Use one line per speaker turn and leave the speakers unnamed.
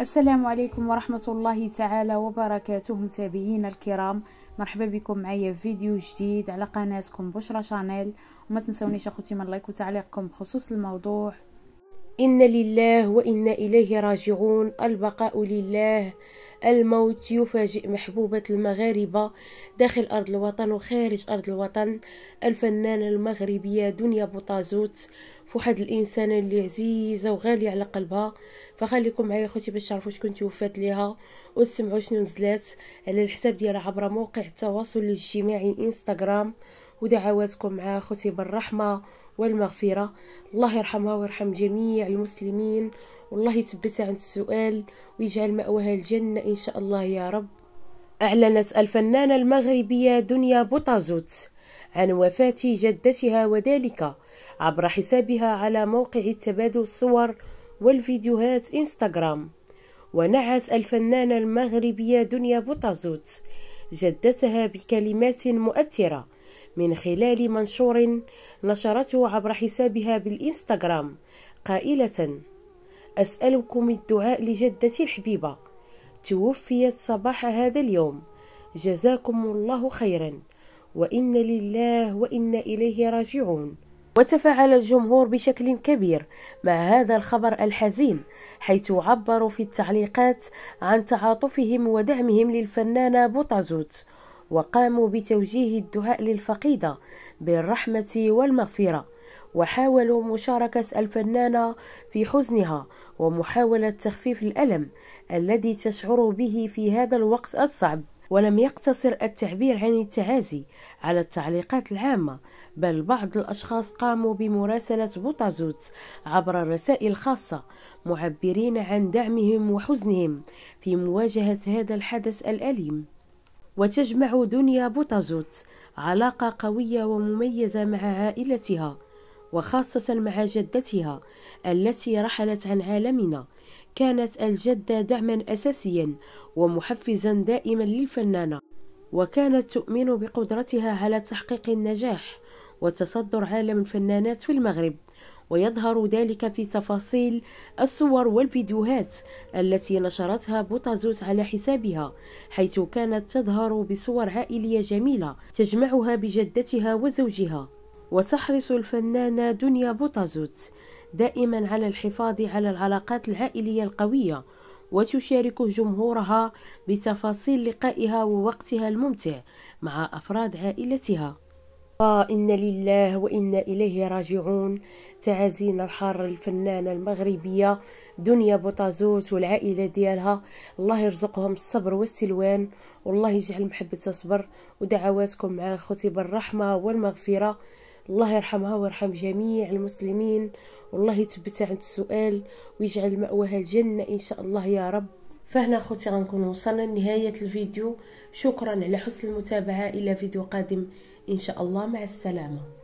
السلام عليكم ورحمة الله تعالى وبركاته متابعينا الكرام مرحبا بكم معايا في فيديو جديد على قناتكم بشرى شانيل وما تنسونيش اخوتي من لايك وتعليقكم بخصوص الموضوع إن لله وإنا إليه راجعون البقاء لله الموت يفاجئ محبوبة المغاربة داخل أرض الوطن وخارج أرض الوطن الفنانة المغربية دنيا بوطازوت فواحد الإنسانة اللي عزيزة وغالية على قلبها فخليكم معايا خوتي باش تعرفوا شكون توفات ليها وتسمعوا شنو نزلات على الحساب ديالها عبر موقع التواصل الاجتماعي انستغرام ودعواتكم مع أخوتي بالرحمة والمغفرة الله يرحمها ويرحم جميع المسلمين والله يثبتها عند السؤال ويجعل مأواها الجنة إن شاء الله يا رب أعلنت الفنانة المغربية دنيا بوطازوت عن وفاة جدتها وذلك عبر حسابها على موقع تبادل الصور والفيديوهات إنستغرام ونعت الفنانة المغربية دنيا بوطازوت جدتها بكلمات مؤثرة من خلال منشور نشرته عبر حسابها بالإنستغرام قائلة أسألكم الدعاء لجدتي الحبيبة توفيت صباح هذا اليوم جزاكم الله خيرا وإن لله وإن إليه راجعون وتفاعل الجمهور بشكل كبير مع هذا الخبر الحزين حيث عبروا في التعليقات عن تعاطفهم ودعمهم للفنانة بوطازوت وقاموا بتوجيه الدعاء للفقيدة بالرحمة والمغفرة وحاولوا مشاركة الفنانة في حزنها ومحاولة تخفيف الألم الذي تشعر به في هذا الوقت الصعب ولم يقتصر التعبير عن التعازي على التعليقات العامة بل بعض الأشخاص قاموا بمراسلة بوتازوت عبر رسائل خاصة معبرين عن دعمهم وحزنهم في مواجهة هذا الحدث الأليم وتجمع دنيا بوتازوت علاقة قوية ومميزة مع عائلتها وخاصة مع جدتها التي رحلت عن عالمنا كانت الجدة دعما أساسيا ومحفزا دائما للفنانة وكانت تؤمن بقدرتها على تحقيق النجاح وتصدر عالم الفنانات في المغرب ويظهر ذلك في تفاصيل الصور والفيديوهات التي نشرتها بوتازوس على حسابها حيث كانت تظهر بصور عائلية جميلة تجمعها بجدتها وزوجها وتحرص الفنانة دنيا بوتازوت دائما على الحفاظ على العلاقات العائلية القوية وتشارك جمهورها بتفاصيل لقائها ووقتها الممتع مع أفراد عائلتها إن لله وإنا إليه راجعون تعازينا الحارة الفنانة المغربية دنيا بوطازوس والعائلة ديالها الله يرزقهم الصبر والسلوان والله يجعل محبتها صبر ودعواتكم مع خوتي بالرحمة والمغفرة الله يرحمها ويرحم جميع المسلمين والله يتبت عند السؤال ويجعل مأواها الجنة إن شاء الله يا رب فهنا خوتي غنكون وصلنا لنهاية الفيديو شكرا على حسن المتابعة إلى فيديو قادم إن شاء الله مع السلامة